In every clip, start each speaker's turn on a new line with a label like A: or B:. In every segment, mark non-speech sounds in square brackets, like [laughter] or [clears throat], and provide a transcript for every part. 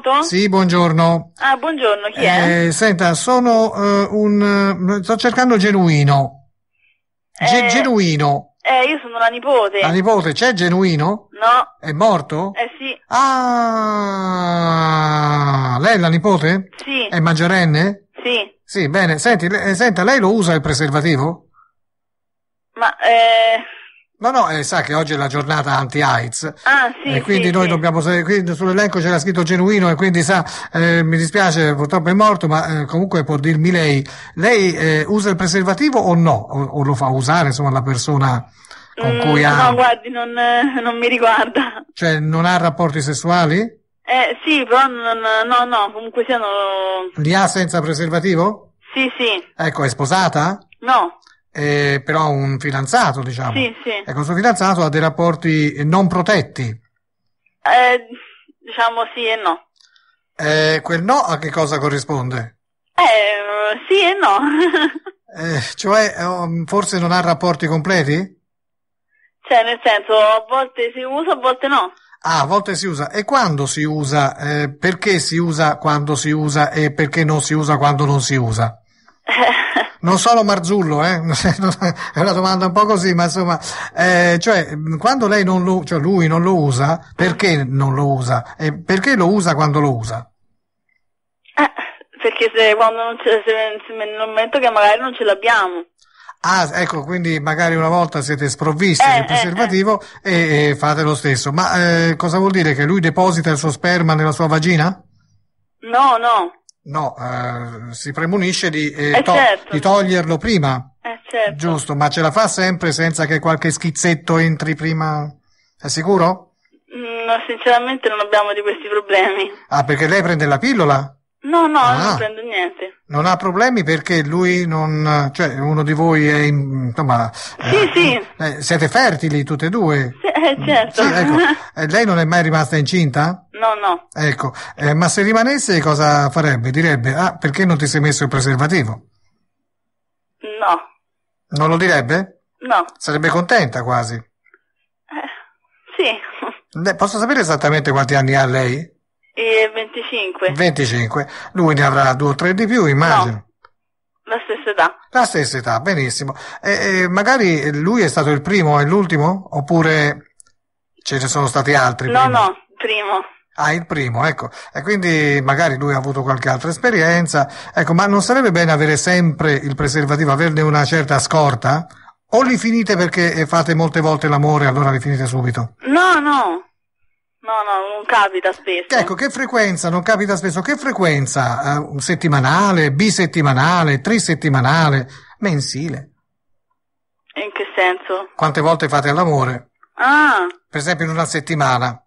A: pronto? Sì, buongiorno.
B: Ah, buongiorno, chi è?
A: Eh, senta, sono eh, un... Eh, sto cercando Genuino. Ge- eh, Genuino.
B: Eh, io sono la nipote. La
A: nipote, c'è Genuino? No. È morto? Eh sì. Ah, lei è la nipote? Sì. È maggiorenne? Sì. Sì, bene. Senti, le- eh, senta, lei lo usa il preservativo? Ma, eh... No, no, eh, sa che oggi è la giornata anti-AIDS. Ah, sì. E quindi sì, noi sì. dobbiamo quindi sull'elenco c'era scritto genuino e quindi sa, eh, mi dispiace, purtroppo è morto, ma eh, comunque può dirmi lei, lei eh, usa il preservativo o no? O, o, lo fa usare, insomma, la persona con mm, cui ha... No,
B: guardi, non, eh, non, mi
A: riguarda. Cioè, non ha rapporti sessuali?
B: Eh, sì, però non, no, no, comunque siano...
A: Li ha senza preservativo? Sì, sì. Ecco, è sposata? No eh, però un fidanzato, diciamo.
B: Sì, sì. E con
A: il suo fidanzato ha dei rapporti non protetti.
B: Eh, diciamo sì e no.
A: Eh, quel no a che cosa corrisponde?
B: Eh, sì e no. [laughs] eh, cioè,
A: ehm, forse non ha rapporti completi? Cioè, nel senso, a volte si usa, a volte no. Ah, a volte si usa. E quando si usa? Eh, perché si usa quando si usa e perché non si usa quando non si usa? [laughs] non solo Marzullo, eh? [laughs] è una domanda un po' così, ma insomma, eh, cioè, quando lei non lo, cioè lui non lo usa, perché non lo usa? E perché lo usa quando lo usa?
B: Eh, perché se, quando non ce, se, se nel momento che magari non ce l'abbiamo.
A: Ah, ecco, quindi magari una volta siete sprovvisti eh, del eh, preservativo e, e, fate lo stesso. Ma eh, cosa vuol dire? Che lui deposita il suo sperma nella sua vagina? No, no. No, eh, si premunisce di, eh, eh to- certo. di toglierlo prima. Eh, certo. Giusto, ma ce la fa sempre senza che qualche schizzetto entri prima? È sicuro?
B: Mm, no, sinceramente non abbiamo di questi problemi.
A: Ah, perché lei prende la pillola? No, no, ah, non prendo niente. Non ha problemi perché lui non... cioè uno di voi è... In, insomma... Sì, eh, sì. Eh, siete fertili tutte e due?
B: Sì, eh, mm, certo. Sì, ecco.
A: [laughs] Eh, lei non è mai rimasta incinta? No, no. Ecco, eh, ma se rimanesse cosa farebbe? Direbbe, ah, perché non ti sei messo il preservativo?
B: No.
A: Non lo direbbe? No. Sarebbe contenta quasi?
B: sì.
A: posso sapere esattamente quanti anni ha lei?
B: E 25.
A: 25. Lui ne avrà due o tre di più, immagino. No. La stessa età. La stessa età, benissimo. E, e, magari lui è stato il primo e l'ultimo? Oppure ce ne sono stati altri? No, prima? no, primo. Ah, il primo, ecco. E quindi magari lui ha avuto qualche altra esperienza. Ecco, ma non sarebbe bene avere sempre il preservativo, averne una certa scorta? O li finite perché fate molte volte l'amore allora li finite subito? No, no. No, no, non capita spesso. ecco, che frequenza, non capita spesso, che frequenza? Uh, settimanale, bisettimanale, trisettimanale, mensile?
B: In che senso?
A: Quante volte fate l'amore? Ah. Per esempio in una settimana?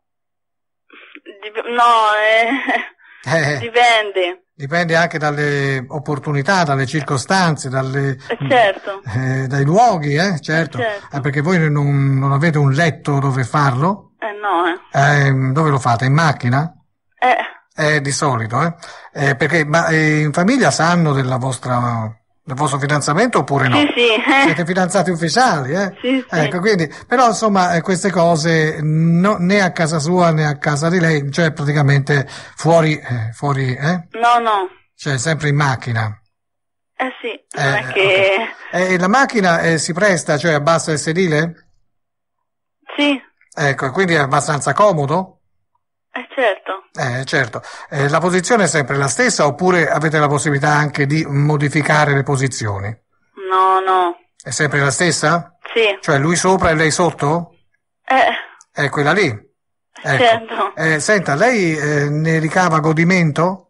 B: Dip- no, eh, [laughs] eh. dipende.
A: Dipende anche dalle opportunità, dalle circostanze, dalle, eh, certo. eh dai luoghi, eh, certo. certo. Ah, perché voi non, non avete un letto dove farlo? Eh no. Eh. Eh, dove lo fate? In macchina? Eh. eh di solito, eh? eh perché ma, eh, in famiglia sanno vostra, del vostro fidanzamento oppure no? Sì, sì. Siete fidanzati ufficiali, eh? Sì, sì. Ecco, quindi, però insomma queste cose no, né a casa sua né a casa di lei, cioè praticamente fuori, fuori eh? No, no. Cioè sempre in macchina.
B: Eh sì, non è che...
A: Okay. E la macchina si presta, cioè abbassa il sedile? Sì. Ecco, quindi è abbastanza comodo?
B: Eh certo.
A: Eh, certo. Eh, la posizione è sempre la stessa oppure avete la possibilità anche di modificare le posizioni?
B: No, no.
A: È sempre la stessa? Sì. Cioè lui sopra e lei sotto? Eh. È quella lì? Ecco. Certo. Eh, senta, lei eh, ne ricava godimento?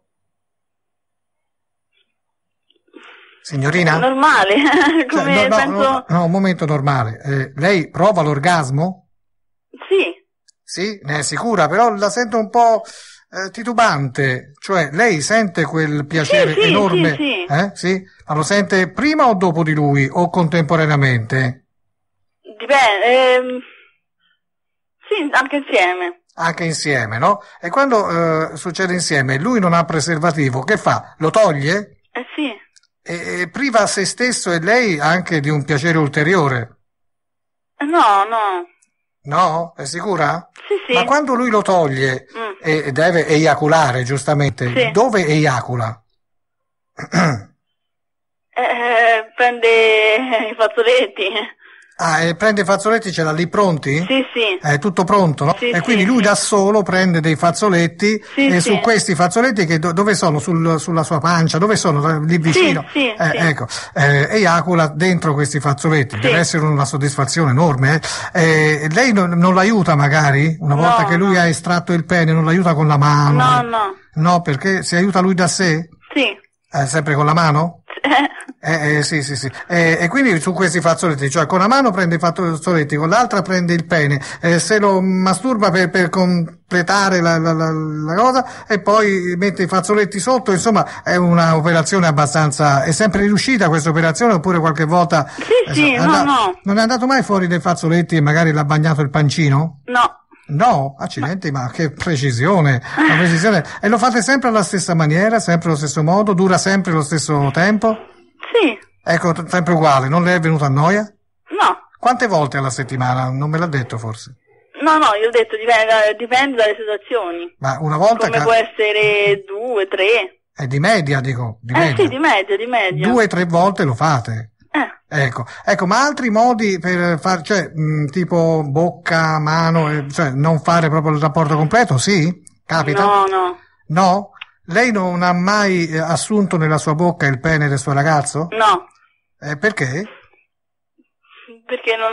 A: Signorina? Normale, [laughs] cioè, come cioè, no, penso... No, no, un momento normale. Eh, lei prova l'orgasmo? Sì, ne è sicura, però la sento un po' eh, titubante, cioè lei sente quel piacere sì, sì, enorme, sì, eh? sì, Ma lo sente prima o dopo di lui o contemporaneamente? Dipende, ehm... sì, anche insieme anche insieme, no? E quando eh, succede insieme, lui non ha preservativo, che fa? Lo toglie? Eh sì. E, e priva se stesso e lei anche di un piacere ulteriore? No, no. No? È sicura? Sì, sì. Ma quando lui lo toglie mm. e deve eiaculare, giustamente, sì. dove eiacula? [clears throat]
B: Eh, eh, prende i fazzoletti.
A: Ah, e prende i fazzoletti, ce l'ha lì pronti? Sì, sì. È tutto pronto, no? Sì, e quindi sì, lui da solo prende dei fazzoletti sì, e su questi fazzoletti che do, dove sono? Sul, sulla sua pancia, dove sono? Lì vicino. Sì, eh, Ecco, eh, eiacula dentro questi fazzoletti, deve essere una soddisfazione enorme. Eh. Eh, lei non, non l'aiuta magari? Una no, volta che lui no. ha estratto il pene, non l'aiuta con la mano? No, no. No, perché si aiuta lui da sé? Sì. Eh, sempre con la mano? Sì. [laughs] Eh, eh, sì, sì, sì. Eh, e quindi su questi fazzoletti, cioè con una mano prende i fazzoletti, con l'altra prende il pene, eh, se lo masturba per, per completare la, la, la, la, cosa e poi mette i fazzoletti sotto, insomma è un'operazione abbastanza... è sempre riuscita questa operazione oppure qualche volta... Sì, sì, eh, no, no. Non è andato mai fuori dai fazzoletti e magari l'ha bagnato il pancino? No. No, accidenti, ma, ma che precisione, precisione, E lo fate sempre alla stessa maniera, sempre allo stesso modo, dura sempre lo stesso tempo? Sì. Ecco, t- sempre uguale, non le è venuta a noia? No. Quante volte alla settimana? Non me l'ha detto forse?
B: No, no, io ho detto dipende, dipende dalle situazioni.
A: Ma una volta... Come ca- può
B: essere due, tre?
A: È di media, dico. Di eh media. sì, di media, di media. Due, tre volte lo fate. Eh. Ecco. ecco, ma altri modi per fare, cioè, mh, mm, tipo bocca, mano, eh, cioè non fare proprio il rapporto completo, sì?
B: Capita? No, no.
A: No? Lei non ha mai eh, assunto nella sua bocca il pene del suo ragazzo? No. Eh, perché? Perché non...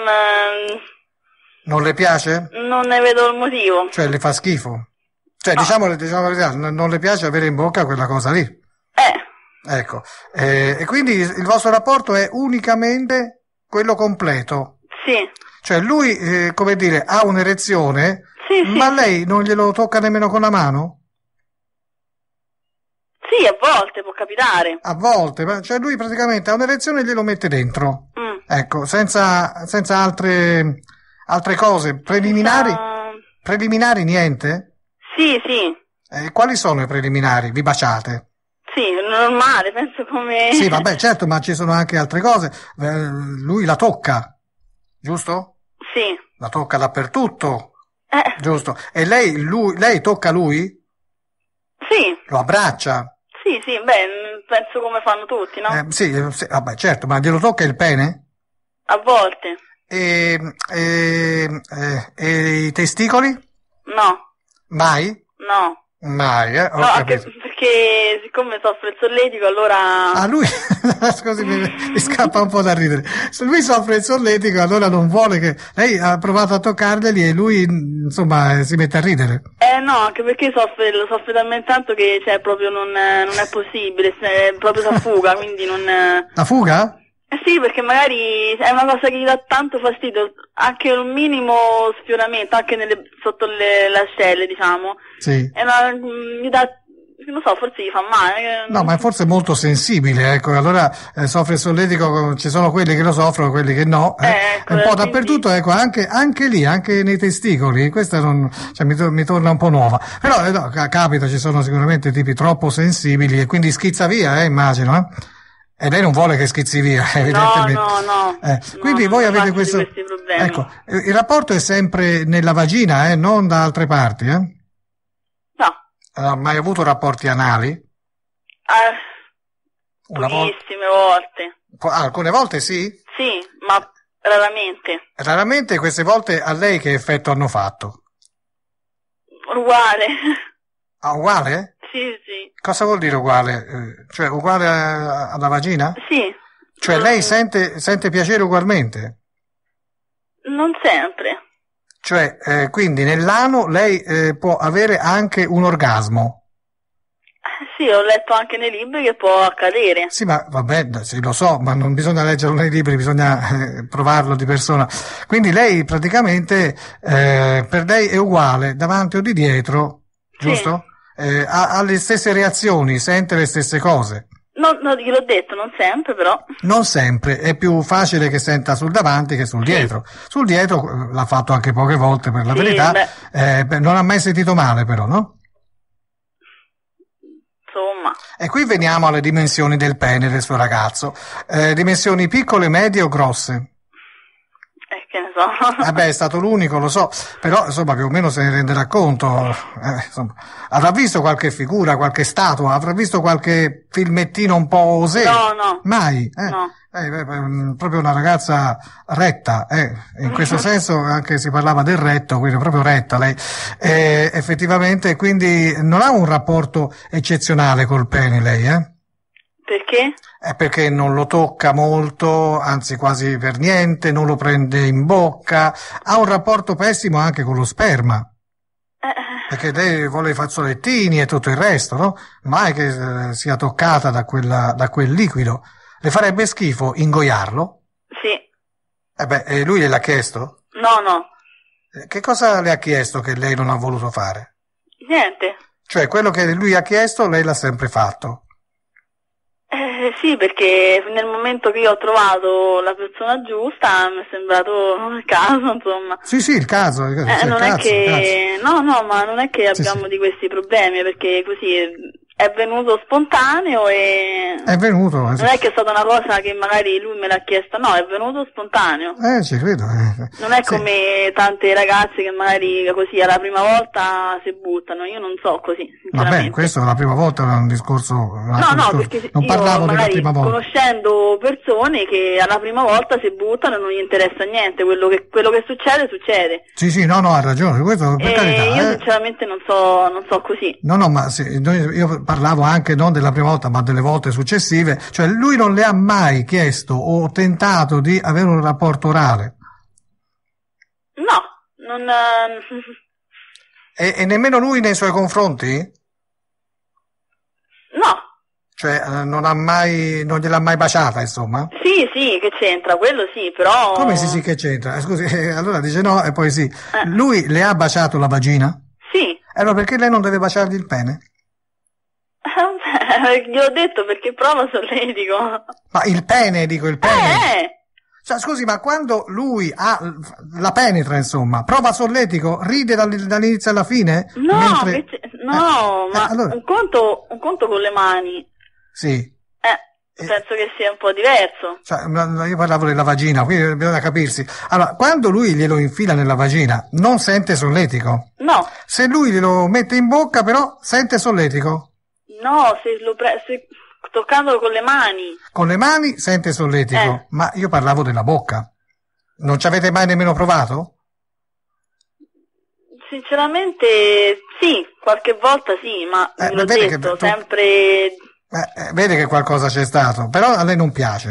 A: Non le piace?
B: Ehm, non ne vedo il motivo.
A: Cioè, le fa schifo? Cioè, no. diciamo, diciamo la verità, non le piace avere in bocca quella cosa lì? Eh. Ecco, eh, e quindi il vostro rapporto è unicamente quello completo. Sì. Cioè lui, eh, come dire, ha un'erezione, sì, ma sì. lei non glielo tocca nemmeno con la mano? Sì, a volte può capitare. A volte, ma cioè lui praticamente ha un'erezione e glielo mette dentro. Mm. Ecco, senza, senza altre, altre, cose. Preliminari? No. Preliminari niente? Sì, sì. Eh, quali sono i preliminari? Vi baciate?
B: Sì, normale, penso come... Sì, vabbè,
A: certo, ma ci sono anche altre cose. Eh, lui la tocca, giusto? Sì. La tocca dappertutto, eh. giusto? E lei, lui, lei tocca lui? Sì. Lo abbraccia?
B: Sì, sì, beh, mm, penso come fanno tutti,
A: no? Eh, sì, eh, sì, vabbè, certo, ma glielo tocca il pene? A volte. E, e, e, e i testicoli? No. Mai? No. Mai, eh? Ho no, capito. Anche
B: perché siccome soffre il solletico, allora...
A: Ah, lui, [laughs] scusi, mi, mi scappa un po' da ridere. Se lui soffre il solletico, allora non vuole che... Lei ha provato a toccarglieli e lui, insomma, eh, si mette a ridere.
B: Eh no, anche perché soffre, lo soffre talmente tanto che cioè, proprio non, eh, non è possibile, è proprio si fuga, quindi non... Eh.
A: La fuga?
B: Eh sì, perché magari è una cosa che gli dà tanto fastidio, anche un minimo sfioramento, anche nelle, sotto le, le ascelle, diciamo. Sì. Una, mm, gli dà non so, forse gli fa male.
A: Eh, no, ma è forse molto sensibile, ecco, allora eh, soffre il solletico, ci sono quelli che lo soffrono, quelli che no. Eh. eh ecco, un po' eh, dappertutto, ecco, anche, anche, lì, anche nei testicoli, questa non, cioè, mi, to- mi, torna un po' nuova. Però eh, no, capita, ci sono sicuramente tipi troppo sensibili e quindi schizza via, eh, immagino. Eh? E lei non vuole che schizzi via, [laughs] evidentemente. No, no, no. quindi voi avete questo. Ecco, il rapporto è sempre nella vagina, eh, non da altre parti. Eh? Ha eh, mai avuto rapporti anali?
B: Eh, Una vol- volte.
A: Ah, alcune volte sì?
B: Sì, ma raramente.
A: Raramente queste volte a lei che effetto hanno fatto? Uguale. Ah, uguale?
B: Sì, sì.
A: Cosa vuol dire uguale? Eh, cioè uguale alla vagina? Sì. Cioè lei mm. sente, sente piacere ugualmente?
B: Non sempre.
A: Cioè, eh, quindi nell'ano lei eh, può avere anche un orgasmo. Sì, ho letto anche nei libri che può accadere. Sì, ma vabbè, sì, lo so, ma non bisogna leggerlo nei libri, bisogna eh, provarlo di persona. Quindi lei praticamente, eh, per lei è uguale, davanti o di dietro, giusto? Sì. Eh, ha, ha le stesse reazioni, sente le stesse cose.
B: No, non gliel'ho detto, non sempre però.
A: Non sempre, è più facile che senta sul davanti che sul dietro. Sul dietro eh, l'ha fatto anche poche volte per la sì, verità, eh, non ha mai sentito male però, no? Insomma. E qui veniamo alle dimensioni del pene del suo ragazzo. Eh, dimensioni piccole, medie o grosse? che ne so. Eh è stato l'unico, lo so, però insomma più o meno se ne renderà conto. Eh, insomma, avrà visto qualche figura, qualche statua, avrà visto qualche filmettino un po' osè? No, no. Mai? Eh. No. Eh, proprio una ragazza retta, eh. in questo [laughs] senso anche si parlava del retto, quindi proprio retta lei, eh, effettivamente, quindi non ha un rapporto eccezionale col pene lei, eh? Perché? È perché non lo tocca molto, anzi quasi per niente, non lo prende in bocca, ha un rapporto pessimo anche con lo sperma. Eh. Perché lei vuole i fazzolettini e tutto il resto, no? Mai che eh, sia toccata da, quella, da quel liquido. Le farebbe schifo ingoiarlo? Sì. Eh beh, lui gliel'ha chiesto? No, no. Eh, che cosa le ha chiesto che lei non ha voluto fare? Niente. Cioè, quello che lui ha chiesto, lei l'ha sempre fatto.
B: Eh, sì, perché nel momento che io ho trovato la persona giusta mi è sembrato il caso, insomma.
A: Sì, sì, il caso. Il caso eh, cioè, non cazzo, è che...
B: No, no, ma non è che abbiamo sì, sì. di questi problemi, perché così è venuto spontaneo e...
A: È venuto. Eh, non è che
B: è stata una cosa che magari lui me l'ha chiesta, no, è venuto spontaneo.
A: Eh, ci credo. Eh.
B: Non è sì. come tante ragazze che magari così alla prima volta si buttano, io non so così, Vabbè,
A: questo la prima volta un discorso... Era no, un discorso. no, perché non parlavo della prima volta.
B: conoscendo persone che alla prima volta si buttano non gli interessa niente, quello che, quello che, succede, succede.
A: Sì, sì, no, no, ha ragione, questo per e eh, carità. Io eh.
B: sinceramente non so, non so così.
A: No, no, ma se, io parlavo anche non della prima volta ma delle volte successive, cioè lui non le ha mai chiesto o tentato di avere un rapporto orale.
B: No, non... Ehm,
A: e, e nemmeno lui nei suoi confronti? No. Cioè eh, non, ha mai, non gliel'ha mai baciata, insomma?
B: Sì, sì, che c'entra, quello sì,
A: però... Come sì, sì, che c'entra? Eh, scusi, [laughs] eh, allora dice no e poi sì. Eh. Lui le ha baciato la vagina? Sì. Allora perché lei non deve baciargli il pene?
B: [laughs] Gli ho detto perché prova solletico.
A: Ma il pene, dico il pene. Eh! Cioè, scusi, ma quando lui ha la penetra, insomma, prova solletico, ride dall'inizio alla fine? No, Mentre... invece...
B: no, eh, ma eh, allora... un,
A: conto, un conto con le mani. Sì. Eh, eh. Penso che sia un po' diverso. Cioè, io parlavo della vagina, quindi bisogna capirsi. Allora, quando lui glielo infila nella vagina, non sente solletico? No. Se lui glielo mette in bocca, però, sente solletico?
B: No, se lo pre- se... toccandolo con le mani.
A: Con le mani sente solletico, eh. ma io parlavo della bocca. Non ci avete mai nemmeno provato?
B: Sinceramente sì, qualche volta sì, ma eh, l'ho detto, che tu... sempre... Eh,
A: eh, vede che qualcosa c'è stato, però a lei non piace.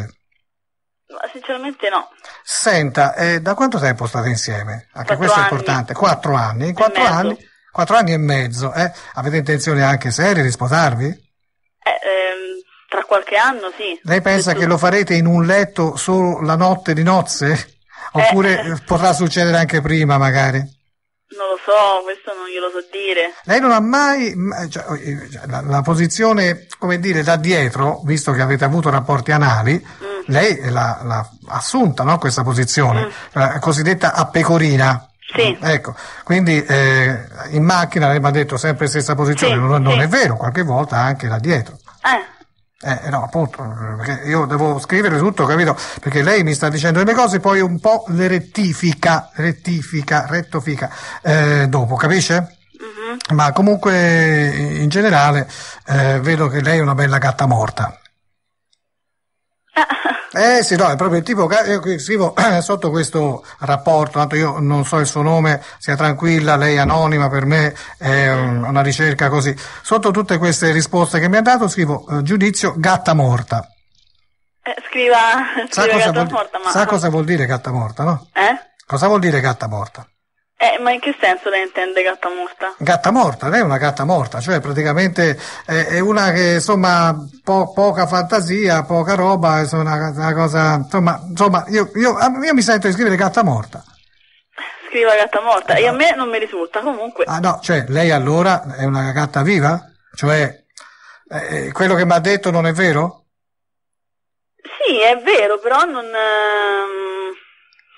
B: Ma sinceramente no.
A: Senta, eh, da quanto tempo state insieme? Anche questo anni. è importante. Quattro anni. In quattro anni Quattro anni e mezzo, eh? Avete intenzione anche serie di sposarvi? Eh,
B: ehm, tra qualche anno, sì. Lei pensa che
A: lo farete in un letto solo la notte di nozze? Eh. Oppure eh. potrà succedere anche prima, magari?
B: Non lo so, questo non glielo so dire.
A: Lei non ha mai eh, cioè, oh, eh, cioè, la, la, posizione, come dire, da dietro, visto che avete avuto rapporti anali, mm. lei l'ha, l'ha assunta, no, questa posizione, mm. la cosiddetta a pecorina. Sì. Ah, ecco, quindi eh, in macchina lei mi ha detto sempre stessa posizione, sì, non, non sì. è vero, qualche volta anche là dietro. Eh. Eh, eh no, appunto, io devo scrivere tutto, capito? Perché lei mi sta dicendo delle cose, poi un po' le rettifica, rettifica, rettofica eh, dopo, capisce? Mm-hmm. Ma comunque in generale eh, vedo che lei è una bella gatta morta. [laughs] Eh sì, no, è proprio il tipo, io scrivo [clears throat] sotto questo rapporto, tanto io non so il suo nome, sia tranquilla, lei è anonima, per me è mm, una ricerca così. Sotto tutte queste risposte che mi ha dato scrivo eh, giudizio gatta morta.
B: Eh, scriva, scriva gatta morta, ma... sa cosa
A: vuol dire gatta morta, no? Eh? Cosa vuol dire gatta morta?
B: Eh, ma in che senso lei intende gatta
A: morta? Gatta morta, lei è una gatta morta, cioè praticamente è una che insomma po- poca fantasia, poca roba, è una, una cosa, insomma, insomma io, io, io mi sento di scrivere gatta morta scriva gatta morta ah, e a esatto. me non mi risulta comunque. Ah no, cioè lei allora è una gatta viva? Cioè eh, quello che mi ha detto non è vero?
B: Sì, è vero, però non... Eh,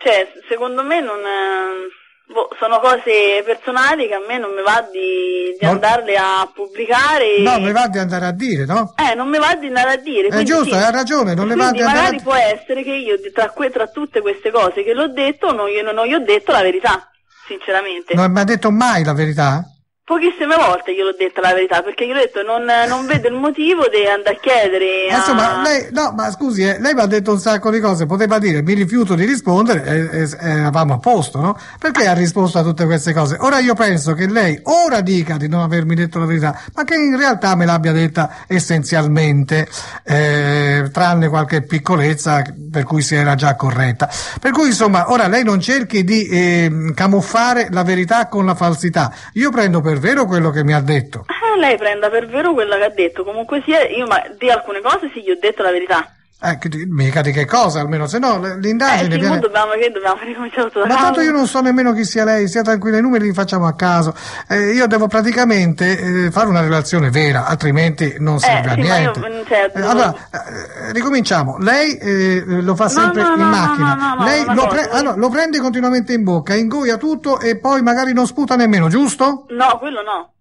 B: cioè, secondo me non... Eh, Boh, sono cose personali che a me non mi va di, di no. andarle a pubblicare. No, mi va di
A: andare a dire, no?
B: Eh, non mi va di andare a dire. È giusto, sì. hai ragione, non le va di andare a dire. magari può essere che io tra, que, tra, tutte queste cose che l'ho detto non, io, non, non gli ho detto la verità, sinceramente. Non
A: mi ha detto mai la verità?
B: Pochissime volte gliel'ho detto la verità, perché gli ho detto non, non vedo il motivo di andare a chiedere. A... Insomma, lei,
A: no, ma scusi, eh, lei mi ha detto un sacco di cose, poteva dire mi rifiuto di rispondere e, e eravamo a posto, no? Perché ha risposto a tutte queste cose? Ora io penso che lei ora dica di non avermi detto la verità, ma che in realtà me l'abbia detta essenzialmente, eh, tranne qualche piccolezza per cui si era già corretta. Per cui insomma, ora lei non cerchi di eh, camuffare la verità con la falsità. Io prendo per vero quello che mi ha detto.
B: Eh, lei prenda per vero quello che ha detto. Comunque sia, io ma,
A: di alcune cose sì, gli ho detto la verità. Eh, mica di che cosa, almeno se no l'indagine eh, viene... dobbiamo, dobbiamo ricominciare tutto da Ma tanto io non so nemmeno chi sia lei, sia tranquilla, i numeri li facciamo a caso. Eh, io devo praticamente eh, fare una relazione vera, altrimenti non eh, serve a sì, niente. Io,
B: mm, certo, eh, allora,
A: eh, ricominciamo. Lei lo fa sempre no, no, in no, macchina. lei lo, pre- allora, ah, lo prende continuamente in bocca, ingoia tutto e poi magari non sputa nemmeno, giusto?
B: No, quello no.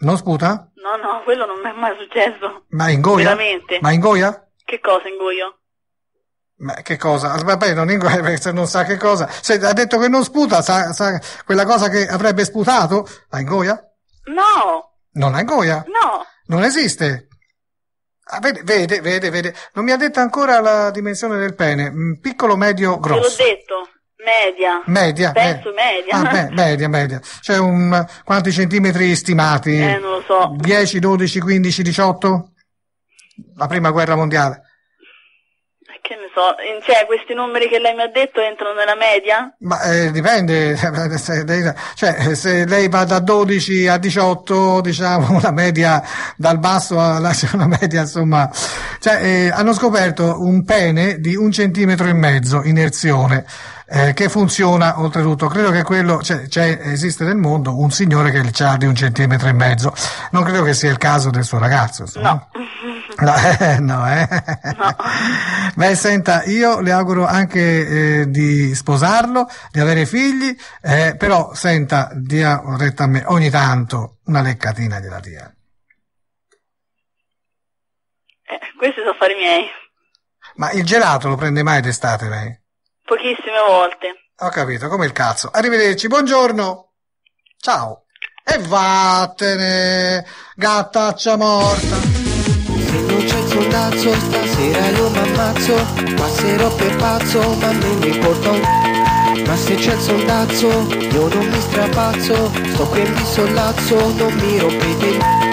A: Non sputa?
B: No, no, quello non mi è mai successo.
A: Ma ingoia? Veramente. Ma ingoia?
B: Che cosa ingoio?
A: Ma che cosa? Ah, vabbè, non ingoia [laughs] perché non sa che cosa. Se ha detto che non sputa, sa, sa quella cosa che avrebbe sputato? La ingoia?
B: No!
A: Non la ingoia? No! Non esiste! Ah, vede, vede, vede, vede. Non mi ha detto ancora la dimensione del pene. Mm, piccolo, medio, grosso. Te l'ho
B: detto. Media. Media. Eh. Penso media. Ah, beh,
A: media, media. Cioè un, quanti centimetri stimati? Eh, non lo so. 10, 12, 15, 18? la prima guerra mondiale?
B: Che ne so, cioè questi numeri che lei mi ha detto entrano nella media?
A: Ma eh, dipende, [laughs] cioè se lei va da 12 a 18, diciamo [laughs] la media dal basso alla una [laughs] media, insomma, cioè, eh, hanno scoperto un pene di un centimetro e mezzo in erezione eh, che funziona oltretutto. Credo che quello cioè, cioè, esiste nel mondo un signore che ha di un centimetro e mezzo. Non credo che sia il caso del suo ragazzo. Insomma. No. No, [laughs] eh, no, eh. No. Beh, senta, io le auguro anche eh, di sposarlo, di avere figli, eh, però senta, dia retta a me ogni tanto una leccatina gliela dia. Eh, questi sono affari miei. Ma il gelato lo prende mai d'estate lei? Pochissime volte. Ho capito, come il cazzo. Arrivederci, buongiorno. Ciao. E vattene, gattaccia morta. Se non c'è il soldazzo, stasera io mi ammazzo. Passerò per pazzo, ma non mi importa Ma se c'è il soldazzo, io non mi strapazzo. Sto qui e mi
B: sollazzo, non mi rompete